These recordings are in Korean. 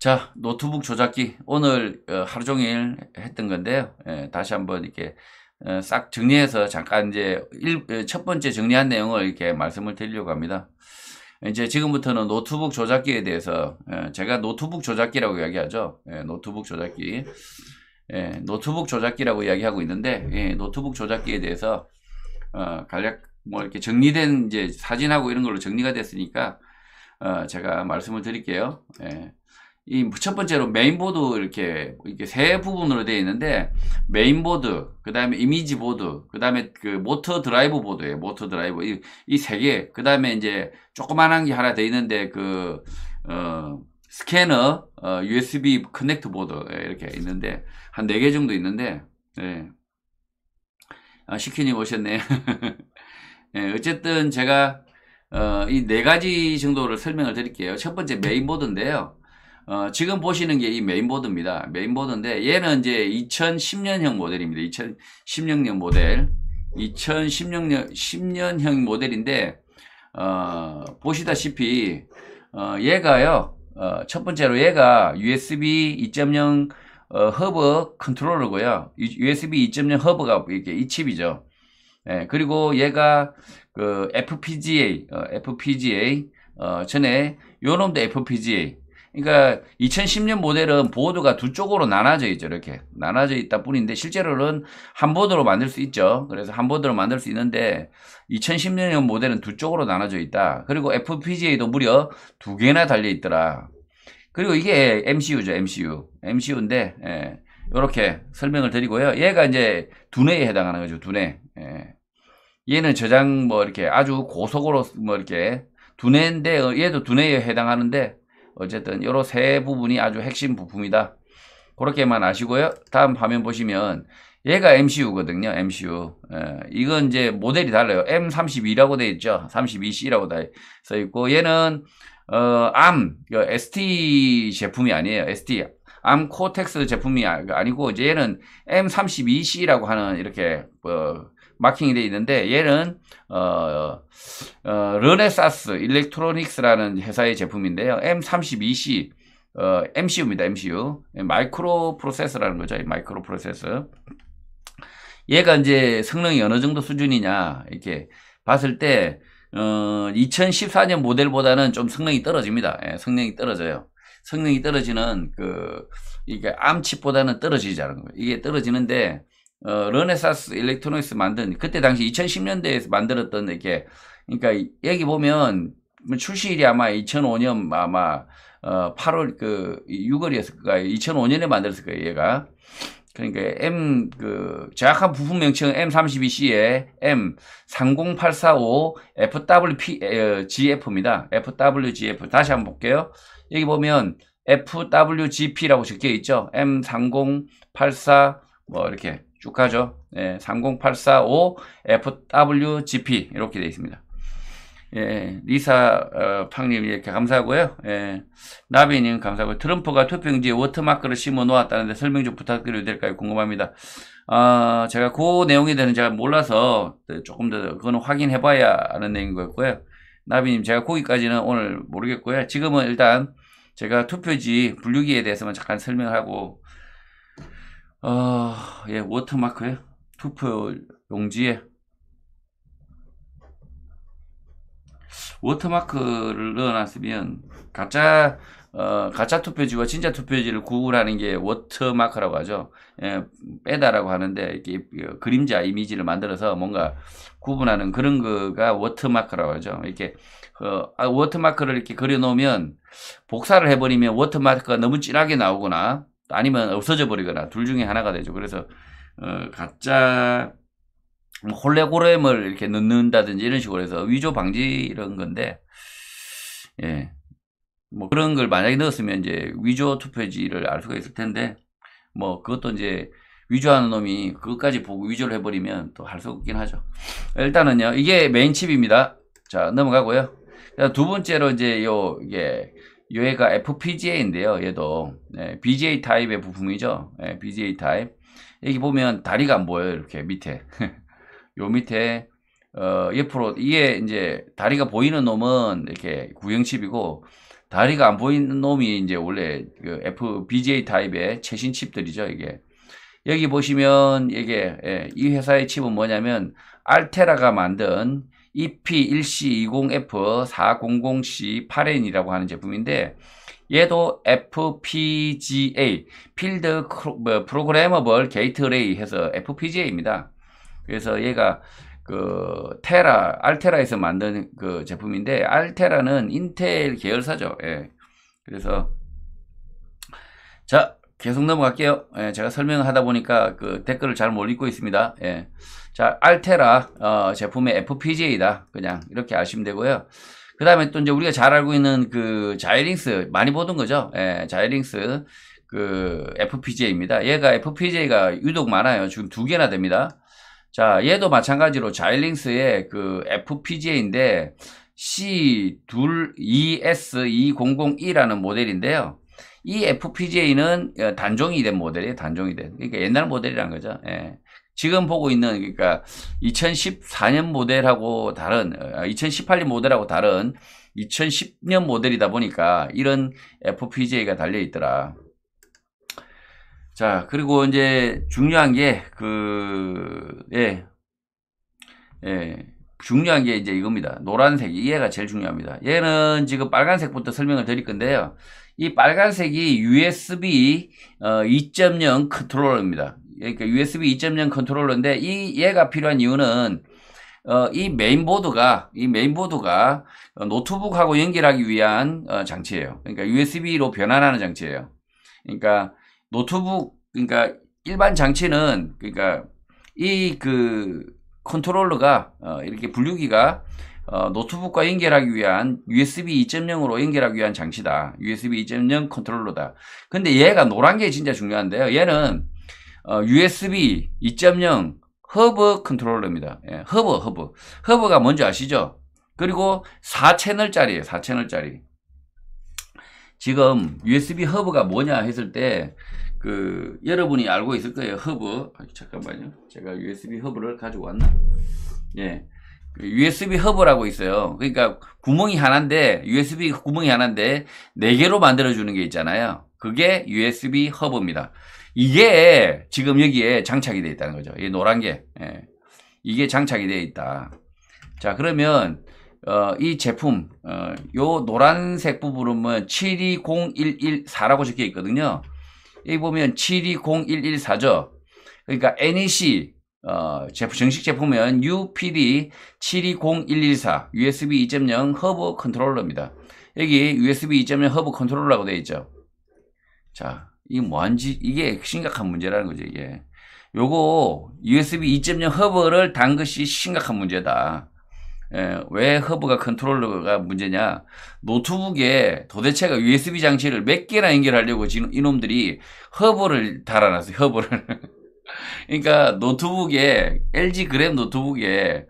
자, 노트북 조작기. 오늘 어, 하루 종일 했던 건데요. 예, 다시 한번 이렇게 어, 싹 정리해서 잠깐 이제 어, 첫 번째 정리한 내용을 이렇게 말씀을 드리려고 합니다. 이제 지금부터는 노트북 조작기에 대해서 예, 제가 노트북 조작기라고 이야기하죠. 예, 노트북 조작기. 노트북 조작기라고 이야기하고 있는데 노트북 조작기에 대해서 간략 뭐 이렇게 정리된 이제 사진하고 이런 걸로 정리가 됐으니까 제가 말씀을 드릴게요. 이첫 번째로 메인보드 이렇게 이렇게 세 부분으로 되어 있는데 메인보드 그다음에 이미지 보드 그다음에 그 모터 드라이브 보드예 모터 드라이브 이 세개 이 그다음에 이제 조그만한 게 하나 되어 있는데 그 어, 스캐너 어, USB 커넥트 보드 예, 이렇게 있는데 한 네 개 정도 있는데 예. 아, 시키님 오셨네 예, 어쨌든 제가 어, 이 네 가지 정도를 설명을 드릴게요 첫 번째 메인보드인데요 어, 지금 보시는 게 이 메인보드입니다. 메인보드인데 얘는 이제 2010년형 모델입니다. 2016년 모델. 2016년 10년형 모델인데 어, 보시다시피 어, 얘가요. 어, 첫 번째로 얘가 USB 2.0 어, 허브 컨트롤러고요. USB 2.0 허브가 이렇게 이 칩이죠. 예, 그리고 얘가 그 FPGA, 어, FPGA 어, 전에 요 놈도 FPGA 그러니까 2010년 모델은 보드가 두 쪽으로 나눠져 있죠. 이렇게 나눠져 있다 뿐인데 실제로는 한 보드로 만들 수 있죠. 그래서 한 보드로 만들 수 있는데 2010년 모델은 두 쪽으로 나눠져 있다. 그리고 FPGA도 무려 두 개나 달려 있더라. 그리고 이게 MCU죠. MCU. MCU인데 예, 이렇게 설명을 드리고요. 얘가 이제 두뇌에 해당하는 거죠. 두뇌. 예. 얘는 저장 뭐 이렇게 아주 고속으로 뭐 이렇게 두뇌인데 어, 얘도 두뇌에 해당하는데 어쨌든 요런세 부분이 아주 핵심 부품이다. 그렇게만 아시고요. 다음 화면 보시면 얘가 MCU거든요. MCU. 예, 이건 이제 모델이 달라요. M32라고 되어 있죠. 32C라고 써 있고 얘는 어, ARM 그 ST 제품이 아니에요. ST a 암 코텍스 제품이 아니고 이제 얘는 M32C라고 하는 이렇게 어, 마킹이 되어 있는데 얘는 어, 어, 르네사스 일렉트로닉스라는 회사의 제품인데요. M32C 어, MCU입니다. MCU 마이크로 프로세서라는 거죠. 마이크로 프로세서 얘가 이제 성능이 어느 정도 수준이냐 이렇게 봤을 때 어, 2014년 모델보다는 좀 성능이 떨어집니다. 예, 성능이 떨어져요. 성능이 떨어지는 그 이게 암칩보다는 떨어지지 않은 거예요. 이게 떨어지는데 어, 르네사스 일렉트로닉스 만든 그때 당시 2010년대에서 만들었던 이렇게 그러니까 여기 보면 출시일이 아마 2005년 아마 어, 8월 그 6월이었을 거요 2005년에 만들었을 거예요, 얘가. 그러니까 M 그 정확한 부품 명칭은 M32C의 M30845 FWP 에, GF입니다. FWGF 다시 한번 볼게요. 여기 보면 FWGP라고 적혀 있죠. M3084 뭐 이렇게 쭉 가죠. 예, 30845 FWGP 이렇게 되어 있습니다. 예, 리사 어, 팡님 이렇게 감사하고요. 예, 나비님 감사하고 트럼프가 투표용지에 워터마크를 심어 놓았다는데 설명 좀 부탁드려도 될까요? 궁금합니다. 아, 제가 그 내용에 대해서는 제가 몰라서 네, 조금 더 그거는 확인해봐야 하는 내용인 거였고요. 나비님 제가 거기까지는 오늘 모르겠고요. 지금은 일단 제가 투표지 분류기에 대해서만 잠깐 설명하고 어, 예, 워터마크에 투표 용지에 워터마크를 넣어놨으면 가짜 어, 가짜 투표지와 진짜 투표지를 구분하는 게 워터마크라고 하죠. 예, 빼다라고 하는데 이렇게 그림자 이미지를 만들어서 뭔가 구분하는 그런 거가 워터마크라고 하죠. 이렇게 어, 아, 워터마크를 이렇게 그려놓으면 복사를 해버리면 워터마크가 너무 진하게 나오거나 아니면 없어져 버리거나 둘 중에 하나가 되죠. 그래서 어, 가짜 뭐 홀레고램을 이렇게 넣는다든지 이런 식으로 해서 위조 방지 이런 건데 예. 뭐 그런 걸 만약에 넣었으면 이제 위조 투표지를 알 수가 있을 텐데 뭐 그것도 이제 위조하는 놈이 그것까지 보고 위조를 해버리면 또 할 수 없긴 하죠. 일단은요 이게 메인 칩입니다. 자 넘어가고요. 두 번째로 이제 요 이게 얘가 FPGA인데요. 얘도 네, 예, BGA 타입의 부품이죠. 네, 예, BGA 타입. 여기 보면 다리가 안 보여요. 이렇게 밑에. 요 밑에 어, 옆으로 이게 이제 다리가 보이는 놈은 이렇게 구형칩이고 다리가 안 보이는 놈이 이제 원래 그 FPGA 타입의 최신 칩들이죠. 이게 여기 보시면 이게 예, 이 회사의 칩은 뭐냐면 알테라가 만든 EP1C20F400C8N이라고 하는 제품인데 얘도 FPGA 필드 프로그래머블 게이트 레이 해서 FPGA입니다. 그래서 얘가 그 테라 알테라에서 만든 그 제품인데 알테라는 인텔 계열사죠. 예. 그래서 자 계속 넘어갈게요. 예, 제가 설명하다 을 보니까 그 댓글을 잘 못 읽고 있습니다. 예. 자, 알테라 어, 제품의 FPGA다. 그냥 이렇게 아시면 되고요. 그 다음에 또 이제 우리가 잘 알고 있는 그 자이링스 많이 보던 거죠. 예, 자이링스 그 FPGA입니다. 얘가 FPGA가 유독 많아요. 지금 두 개나 됩니다. 자, 얘도 마찬가지로 자일링스의 그 FPGA인데 c 2 e s 2 0 0 1라는 모델인데요. 이 FPGA는 어, 단종이 된 모델이에요. 단종이 된. 그러니까 옛날 모델이란 거죠. 예. 지금 보고 있는 그러니까 2014년 모델하고 다른 2018년 어, 아, 모델하고 다른 2010년 모델이다 보니까 이런 FPGA가 달려 있더라. 자, 그리고 이제 중요한 게 그 예. 예. 중요한 게 이제 이겁니다. 노란색, 이해가 제일 중요합니다. 얘는 지금 빨간색부터 설명을 드릴 건데요. 이 빨간색이 USB 어, 2.0 컨트롤러입니다. 그러니까 USB 2.0 컨트롤러인데 이 얘가 필요한 이유는 어, 이 메인보드가 이 메인보드가 어, 노트북하고 연결하기 위한 어, 장치예요. 그러니까 USB로 변환하는 장치예요. 그러니까 노트북 그러니까 일반 장치는 그러니까 이 그 컨트롤러가 어, 이렇게 분류기가 어, 노트북과 연결하기 위한 USB 2.0으로 연결하기 위한 장치다. USB 2.0 컨트롤러다. 근데 얘가 노란 게 진짜 중요한데요. 얘는 어, USB 2.0 허브 컨트롤러입니다. 예, 허브, 허브. 허브가 뭔지 아시죠? 그리고 4채널짜리예요. 4채널짜리. 지금 USB 허브가 뭐냐 했을 때 그 여러분이 알고 있을 거예요. 허브. 잠깐만요. 제가 USB 허브를 가지고 왔나? 예. USB 허브라고 있어요. 그러니까 구멍이 하나인데 USB 구멍이 하나인데 네 개로 만들어 주는 게 있잖아요. 그게 USB 허브입니다. 이게 지금 여기에 장착이 되어 있다는 거죠. 이 노란 게 예. 이게 장착이 되어 있다. 자 그러면 어, 이 제품 어, 요 노란색 부분은 720114라고 적혀 있거든요. 여기 보면 720114죠. 그러니까 NEC 어, 제품, 정식 제품은 UPD720114 USB 2.0 허브 컨트롤러입니다. 여기 USB 2.0 허브 컨트롤러라고 되어 있죠. 자, 이게 뭔지, 이게 심각한 문제라는 거죠, 이게. 요거 USB 2.0 허브를 단 것이 심각한 문제다. 예, 왜 허브가 컨트롤러가 문제냐? 노트북에 도대체가 USB 장치를 몇 개나 연결하려고 지금 이놈들이 허브를 달아놨어요, 허브를. 그러니까 노트북에 LG 그램 노트북에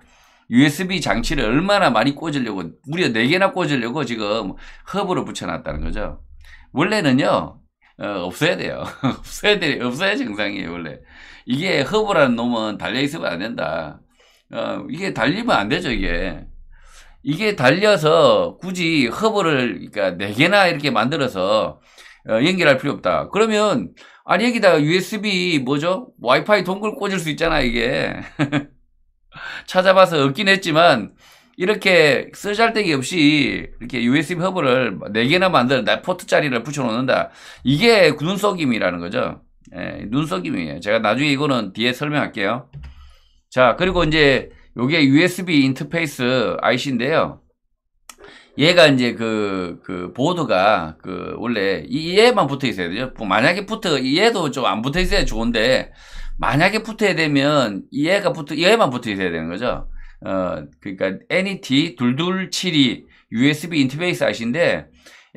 USB 장치를 얼마나 많이 꽂으려고 무려 4개나 꽂으려고 지금 허브로 붙여놨다는 거죠. 원래는요. 어, 없어야 돼요. 없어야 돼. 없어야 정상이에요, 원래. 이게 허브라는 놈은 달려 있으면 안 된다. 어, 이게 달리면 안 되죠, 이게. 이게 달려서 굳이 허브를 그러니까 네 개나 이렇게 만들어서 어, 연결할 필요 없다. 그러면 아니 여기다가 USB 뭐죠? 와이파이 동굴 꽂을 수 있잖아 이게 찾아봐서 얻긴 했지만 이렇게 쓰잘데기 없이 이렇게 USB 허브를 4개나 만든 포트짜리를 붙여놓는다 이게 눈속임이라는 거죠 예, 눈속임이에요 제가 나중에 이거는 뒤에 설명할게요 자 그리고 이제 요게 USB 인터페이스 IC인데요 얘가 이제 그, 그, 보드가, 그, 원래, 이, 얘만 붙어 있어야 되죠. 뭐 만약에 붙어, 얘도 좀 안 붙어 있어야 좋은데, 만약에 붙어야 되면, 얘가 붙어, 얘만 붙어 있어야 되는 거죠. 어, 그니까, NET 2272 USB 인터페이스 아신데,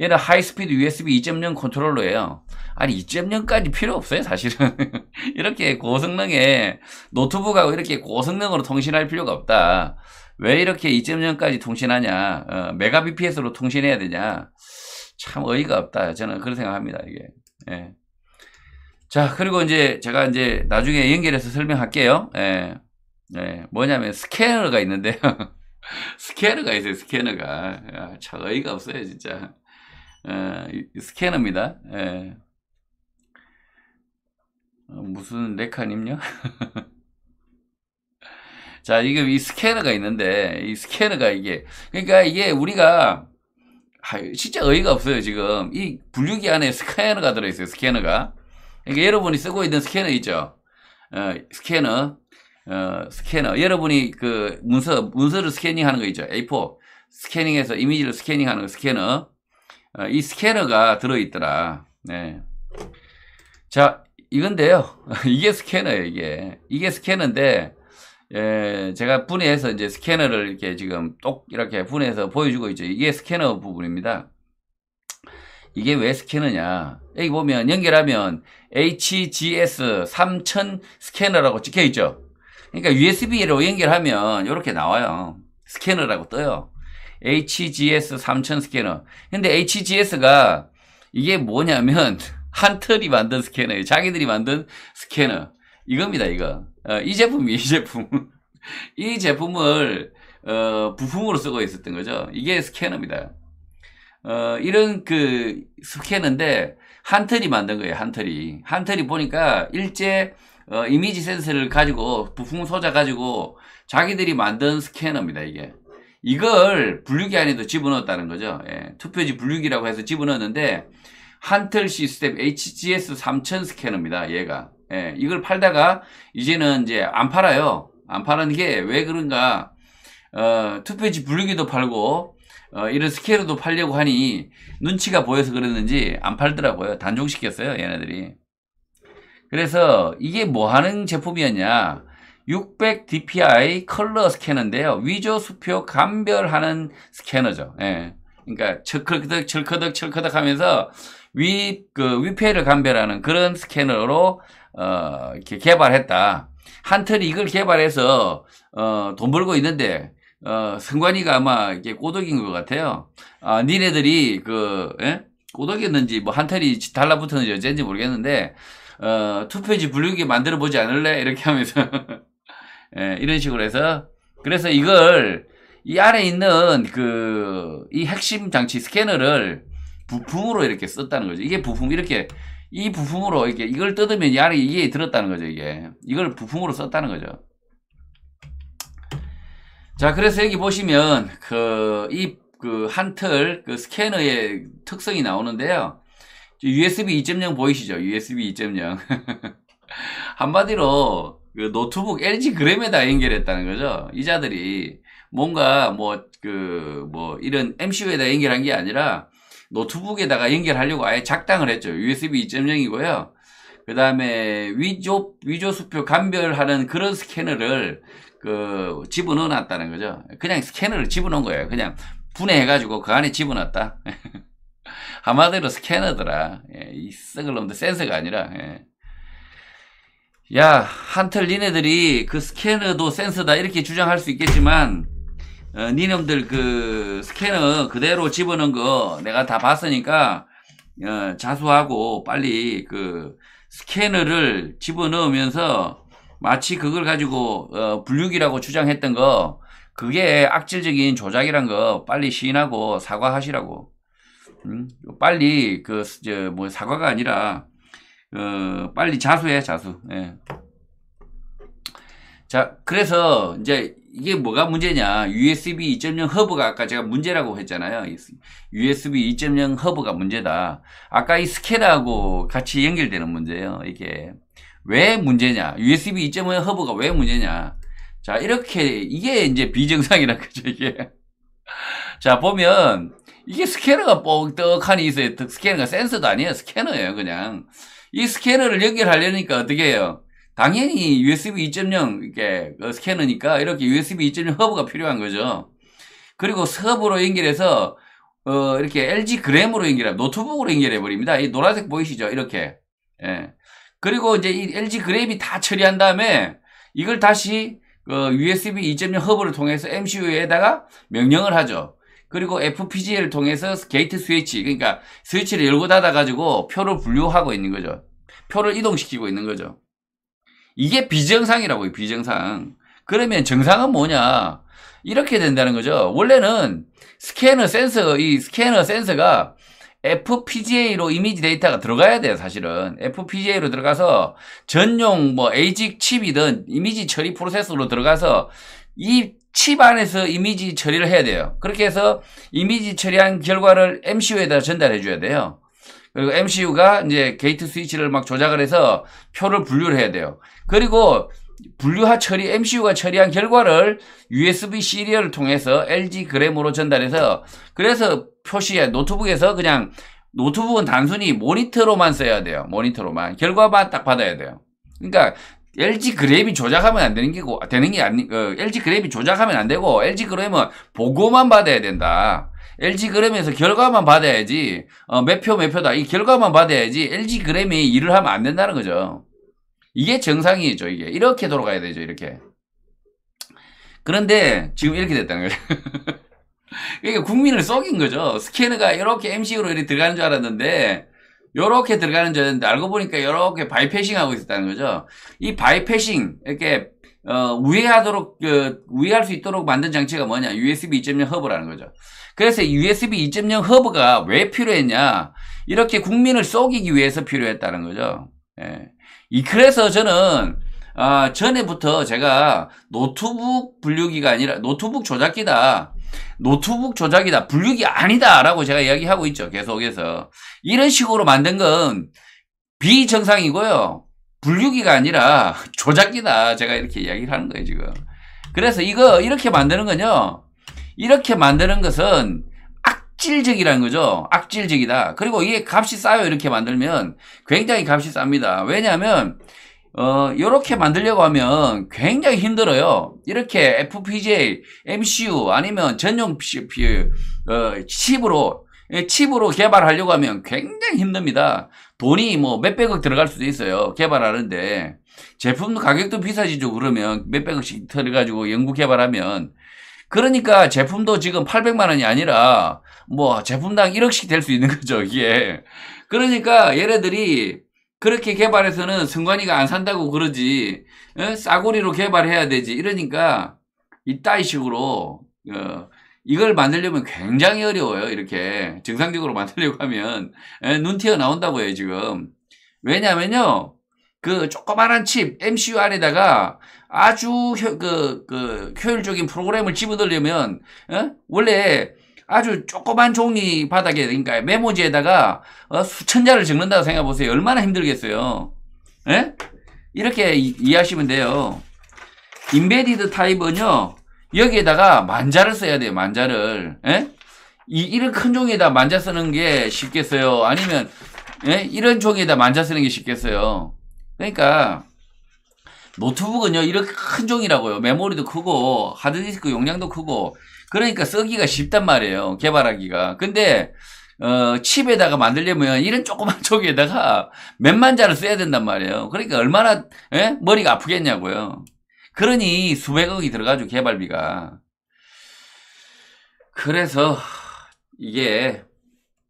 얘는 하이스피드 USB 2.0 컨트롤러예요. 아니 2.0까지 필요 없어요 사실은 이렇게 고성능의 노트북하고 이렇게 고성능으로 통신할 필요가 없다 왜 이렇게 2.0까지 통신하냐? 어, 메가BPS로 통신해야 되냐? 참 어이가 없다. 저는 그런 생각합니다. 이게. 예. 자, 그리고 이제 제가 이제 나중에 연결해서 설명할게요. 예. 예. 뭐냐면 스캐너가 있는데요. 스캐너가 있어요, 스캐너가. 야, 아, 참 어이가 없어요, 진짜. 어, 스캐너입니다. 예. 어, 무슨 레카님요? 자, 지금 이 스캐너가 있는데, 이 스캐너가 이게, 그러니까 이게 우리가, 아, 진짜 어이가 없어요, 지금. 이 분류기 안에 스캐너가 들어있어요, 스캐너가. 그러니까 여러분이 쓰고 있는 스캐너 있죠? 어, 스캐너, 어, 스캐너. 여러분이 그 문서, 문서를 스캐닝 하는 거 있죠? A4. 스캐닝해서 이미지를 스캐닝 하는 거, 스캐너. 어, 이 스캐너가 들어있더라. 네. 자, 이건데요. 이게 스캐너예요, 이게. 이게 스캐너인데, 예, 제가 분해해서 이제 스캐너를 이렇게 지금 똑 이렇게 분해해서 보여주고 있죠. 이게 스캐너 부분입니다. 이게 왜 스캐너냐. 여기 보면 연결하면 HGS 3000 스캐너라고 찍혀 있죠. 그러니까 USB로 연결하면 이렇게 나와요. 스캐너라고 떠요. HGS 3000 스캐너. 근데 HGS가 이게 뭐냐면 한틀이 만든 스캐너예요. 자기들이 만든 스캐너. 이겁니다, 이거. 어, 이 제품이 이 제품. 이 제품을 어, 부품으로 쓰고 있었던 거죠. 이게 스캐너입니다. 어, 이런 그 스캐너인데 한틀이 만든 거예요. 한틀이. 한틀이 보니까 일제 어, 이미지 센서를 가지고 부품 소자 가지고 자기들이 만든 스캐너입니다. 이게. 이걸 분류기 안에도 집어넣었다는 거죠. 예, 투표지 분류기라고 해서 집어넣었는데 한틀 시스템 HGS 3000 스캐너입니다. 얘가. 예, 이걸 팔다가 이제는 이제 안 팔아요. 안 파는 게왜 그런가? 어, 투페이지 분리기도 팔고 어, 이런 스케일도 팔려고 하니 눈치가 보여서 그랬는지 안 팔더라고요. 단종시켰어요, 얘네들이. 그래서 이게 뭐 하는 제품이었냐? 600 DPI 컬러 스캐너인데요. 위조 수표 감별하는 스캐너죠. 예. 그러니까 철커덕 철커덕 철커덕 하면서 위 그 위패를 감별하는 그런 스캐너로 어, 개발했다. 한철이 이걸 개발해서 어, 돈 벌고 있는데 어, 성관이가 아마 이게 꼬덕인 것 같아요. 아, 니네들이 그 에? 예? 꼬덕이었는지 뭐 한철이 달라붙었는지 어쩐지 모르겠는데 어, 투표지 불류기 만들어 보지 않을래 이렇게 하면서 예, 이런 식으로 해서 그래서 이걸 이 안에 있는 그 이 핵심 장치 스캐너를 부품으로 이렇게 썼다는 거죠. 이게 부품 이렇게 이 부품으로 이게 렇 이걸 뜯으면 야 안에 이게 들었다는 거죠 이게 이걸 부품으로 썼다는 거죠 자 그래서 여기 보시면 그 이 그 한틀 그 스캐너의 특성이 나오는데요 USB 2.0 보이시죠 USB 2.0 한마디로 그 노트북 LG 그램에다 연결했다는 거죠 이자들이 뭔가 뭐 그뭐 그뭐 이런 MCU에다 연결한 게 아니라 노트북에다가 연결하려고 아예 작당을 했죠. USB 2.0이고요. 그 다음에 위조, 위조 수표 감별하는 그런 스캐너를 그 집어넣어 놨다는 거죠. 그냥 스캐너를 집어넣은 거예요. 그냥 분해해가지고 그 안에 집어넣었다. 한마디로 스캐너더라. 예, 이 썩을 놈들 센서가 아니라. 예. 야, 한틀 니네들이 그 스캐너도 센서다 이렇게 주장할 수 있겠지만 어, 니놈들 그 스캐너 그대로 집어넣은 거 내가 다 봤으니까 어, 자수하고 빨리 그 스캐너를 집어넣으면서 마치 그걸 가지고 어, 불육이라고 주장했던 거 그게 악질적인 조작이란 거 빨리 시인하고 사과하시라고 음? 빨리 그뭐 사과가 아니라 어, 빨리 자수해 자수 예. 자 그래서 이제 이게 뭐가 문제냐? USB 2.0 허브가 아까 제가 문제라고 했잖아요. USB 2.0 허브가 문제다. 아까 이 스캐너하고 같이 연결되는 문제예요. 이게 왜 문제냐? USB 2.0 허브가 왜 문제냐? 자, 이렇게 이게 이제 비정상이라 그죠, 이게. 자, 보면 이게 스캐너가 뻑떡하니 있어요. 스캐너가 센서도 아니에요. 스캐너예요, 그냥. 이 스캐너를 연결하려니까 어떻게 해요? 당연히 USB 2.0 이렇게 그 스캐너니까 이렇게 USB 2.0 허브가 필요한 거죠. 그리고 서브로 연결해서 어, 이렇게 LG 그램으로 연결해 노트북으로 연결해 버립니다. 이 노란색 보이시죠? 이렇게. 예. 그리고 이제 이 LG 그램이 다 처리한 다음에 이걸 다시 어, USB 2.0 허브를 통해서 MCU에다가 명령을 하죠. 그리고 FPGA를 통해서 게이트 스위치, 그러니까 스위치를 열고 닫아 가지고 표를 분류하고 있는 거죠. 표를 이동시키고 있는 거죠. 이게 비정상이라고요, 비정상. 그러면 정상은 뭐냐? 이렇게 된다는 거죠. 원래는 스캐너 센서, 이 스캐너 센서가 FPGA로 이미지 데이터가 들어가야 돼요, 사실은. FPGA로 들어가서 전용 뭐 ASIC 칩이든 이미지 처리 프로세스로 들어가서 이 칩 안에서 이미지 처리를 해야 돼요. 그렇게 해서 이미지 처리한 결과를 MCU에다 전달해 줘야 돼요. 그리고 MCU가 이제 게이트 스위치를 막 조작을 해서 표를 분류를 해야 돼요. 그리고 분류하 처리, MCU가 처리한 결과를 USB 시리얼을 통해서 LG 그램으로 전달해서 그래서 표시에 노트북에서 그냥 노트북은 단순히 모니터로만 써야 돼요. 모니터로만. 결과만 딱 받아야 돼요. 그러니까 LG 그램이 조작하면 안 되는 게고 아, 되는 게 아니 어, LG 그램이 조작하면 안 되고 LG 그램은 보고만 받아야 된다. LG 그램에서 결과만 받아야지 어, 몇표 몇 표다 이 결과만 받아야지 LG 그램이 일을 하면 안 된다는 거죠. 이게 정상이죠 이게 이렇게 돌아가야 되죠 이렇게. 그런데 지금 이렇게 됐다는 거죠. 이게 국민을 속인 거죠. 스캐너가 이렇게 MCU로 이렇게 들어가는 줄 알았는데 이렇게 들어가는 줄 알았는데 알고 보니까 이렇게 바이패싱하고 있었다는 거죠. 이 바이패싱 이렇게 어, 우회하도록 그, 우회할 수 있도록 만든 장치가 뭐냐 USB 2.0 허브라는 거죠. 그래서 USB 2.0 허브가 왜 필요했냐 이렇게 국민을 속이기 위해서 필요했다는 거죠. 예. 이 그래서 저는 아, 전에부터 제가 노트북 분류기가 아니라 노트북 조작기다. 노트북 조작이다. 분류기 아니다라고 제가 이야기하고 있죠. 계속해서. 이런 식으로 만든 건 비정상이고요. 불유기가 아니라 조작기다. 제가 이렇게 이야기를 하는 거예요, 지금. 그래서 이거 이렇게 만드는 건요. 이렇게 만드는 것은 악질적이라는 거죠. 악질적이다. 그리고 이게 값이 싸요. 이렇게 만들면 굉장히 값이 쌉니다. 왜냐하면 어, 요렇게 만들려고 하면 굉장히 힘들어요. 이렇게 FPGA, MCU 아니면 전용 어, 칩으로 예, 칩으로 개발하려고 하면 굉장히 힘듭니다. 돈이 뭐 몇백억 들어갈 수도 있어요. 개발하는데. 제품 가격도 비싸지죠. 그러면 몇백억씩 들어가지고 연구 개발하면. 그러니까 제품도 지금 800만 원이 아니라 뭐 제품당 1억씩 될 수 있는 거죠. 이게. 그러니까 얘네들이 그렇게 개발해서는 승관이가 안 산다고 그러지. 어? 싸구리로 개발해야 되지. 이러니까 이따위 식으로 어, 이걸 만들려면 굉장히 어려워요. 이렇게 정상적으로 만들려고 하면 에, 예, 눈 튀어 나온다고요. 지금 왜냐면요 그 조그만한 칩 MCU 안에다가 아주 효, 그, 그 효율적인 프로그램을 집어넣으려면 에? 예? 원래 아주 조그만 종이 바닥에 그러니까 메모지에다가 어, 수천자를 적는다고 생각해 보세요. 얼마나 힘들겠어요. 에? 예? 이렇게 이, 이해하시면 돼요. 인베디드 타입은요. 여기에다가 만자를 써야 돼요. 만자를. 에? 예? 이, 이런 큰 종이에다 만자 쓰는 게 쉽겠어요? 아니면 에? 예? 이런 종이에다 만자 쓰는 게 쉽겠어요? 그러니까 노트북은요. 이렇게 큰 종이라고요. 메모리도 크고 하드디스크 용량도 크고 그러니까 쓰기가 쉽단 말이에요. 개발하기가. 근데 어, 칩에다가 만들려면 이런 조그만 종이에다가 몇만 자를 써야 된단 말이에요. 그러니까 얼마나 에? 예? 머리가 아프겠냐고요. 그러니 수백억이 들어가지고 개발비가. 그래서 이게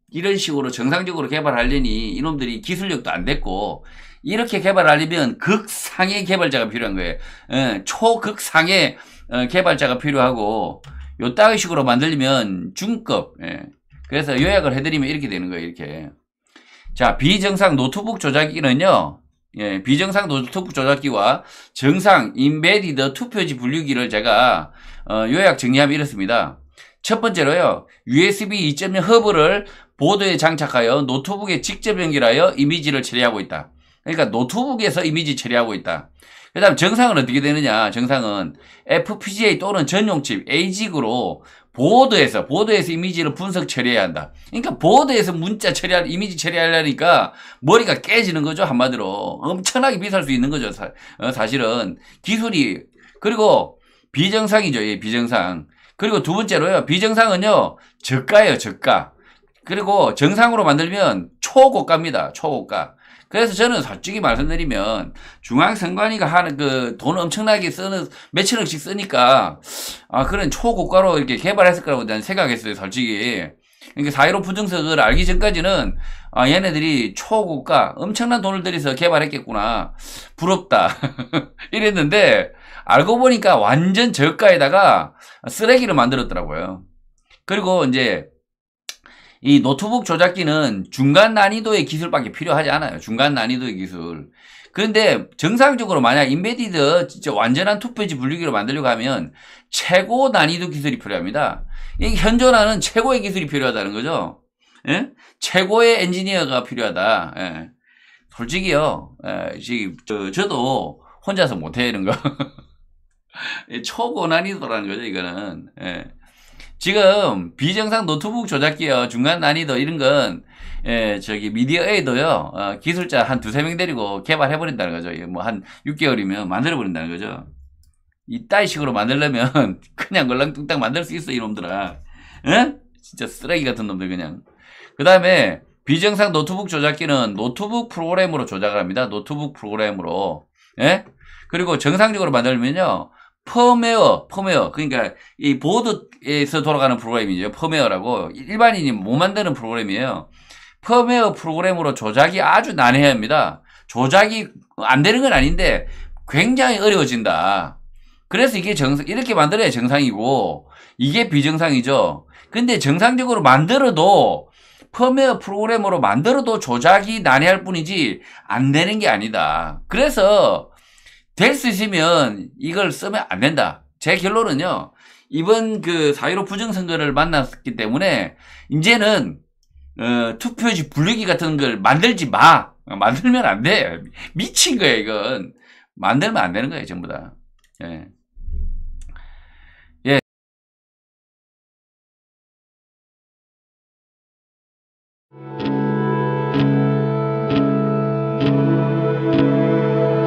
이런 식으로 정상적으로 개발하려니 이놈들이 기술력도 안 됐고 이렇게 개발하려면 극상의 개발자가 필요한 거예요. 어, 초극상의 어, 개발자가 필요하고 요 따위 식으로 만들려면 중급. 예. 그래서 요약을 해드리면 이렇게 되는 거예요. 이렇게. 자, 비정상 노트북 조작기는요. 예, 비정상 노트북 조작기와 정상 인베디드 투표지 분류기를 제가 어, 요약 정리하면 이렇습니다. 첫 번째로요. USB 2.0 허브를 보드에 장착하여 노트북에 직접 연결하여 이미지를 처리하고 있다. 그러니까 노트북에서 이미지 처리하고 있다. 그 다음 정상은 어떻게 되느냐 정상은 FPGA 또는 전용칩 a s 으로 보드에서 보드에서 이미지를 분석 처리해야 한다. 그러니까 보드에서 문자 처리할 이미지 처리하려니까 머리가 깨지는 거죠 한마디로 엄청나게 비쌀 수 있는 거죠 사, 어, 실은 기술이 그리고 비정상이죠 예, 비정상 그리고 두 번째로요 비정상은요 저가예요 저가 그리고 정상으로 만들면 초고가입니다 초고가 그래서 저는 솔직히 말씀드리면 중앙선관위가 하는 그 돈 엄청나게 쓰는 몇천억씩 쓰니까 아 그런 초고가로 이렇게 개발했을 거라고 저는 생각했어요 솔직히 그러니까 사1로 부정선를 알기 전까지는 아 얘네들이 초고가 엄청난 돈을 들여서 개발했겠구나 부럽다 이랬는데 알고 보니까 완전 저가에다가 쓰레기를 만들었더라고요 그리고 이제 이 노트북 조작기는 중간 난이도의 기술밖에 필요하지 않아요. 중간 난이도의 기술. 그런데 정상적으로 만약 인베디드 진짜 완전한 투페이지 분류기로 만들려고 하면 최고 난이도 기술이 필요합니다. 이 현존하는 최고의 기술이 필요하다는 거죠. 예? 최고의 엔지니어가 필요하다. 예. 솔직히요, 예, 저, 저도 혼자서 못해, 이런 거. 초고난이도라는 거죠, 이거는. 예. 지금 비정상 노트북 조작기요 중간 난이도 이런 건 예, 저기 미디어 A도요 어, 기술자 한 두세 명 데리고 개발해 버린다는 거죠. 뭐한 6개월이면 만들어 버린다는 거죠. 이따위 식으로 만들려면 그냥 걸랑뚱땅 만들 수 있어 이놈들아. 응? 진짜 쓰레기 같은 놈들 그냥. 그 다음에 비정상 노트북 조작기는 노트북 프로그램으로 조작을 합니다. 노트북 프로그램으로. 예? 그리고 정상적으로 만들면요. 펌웨어, 펌웨어. 그러니까 이 보드에서 돌아가는 프로그램이죠. 펌웨어라고 일반인이 못 만드는 프로그램이에요. 펌웨어 프로그램으로 조작이 아주 난해합니다. 조작이 안 되는 건 아닌데 굉장히 어려워진다. 그래서 이게 정상 이렇게 만들어야 정상이고 이게 비정상이죠. 근데 정상적으로 만들어도 펌웨어 프로그램으로 만들어도 조작이 난해할 뿐이지 안 되는 게 아니다. 그래서 될수 있으면 이걸 쓰면 안 된다. 제 결론은요. 이번 그 사회로 부정선거를 만났기 때문에 이제는 어, 투표지 분류기 같은 걸 만들지 마. 만들면 안 돼. 미친 거야, 이건. 만들면 안 되는 거예요, 전부 다. 예.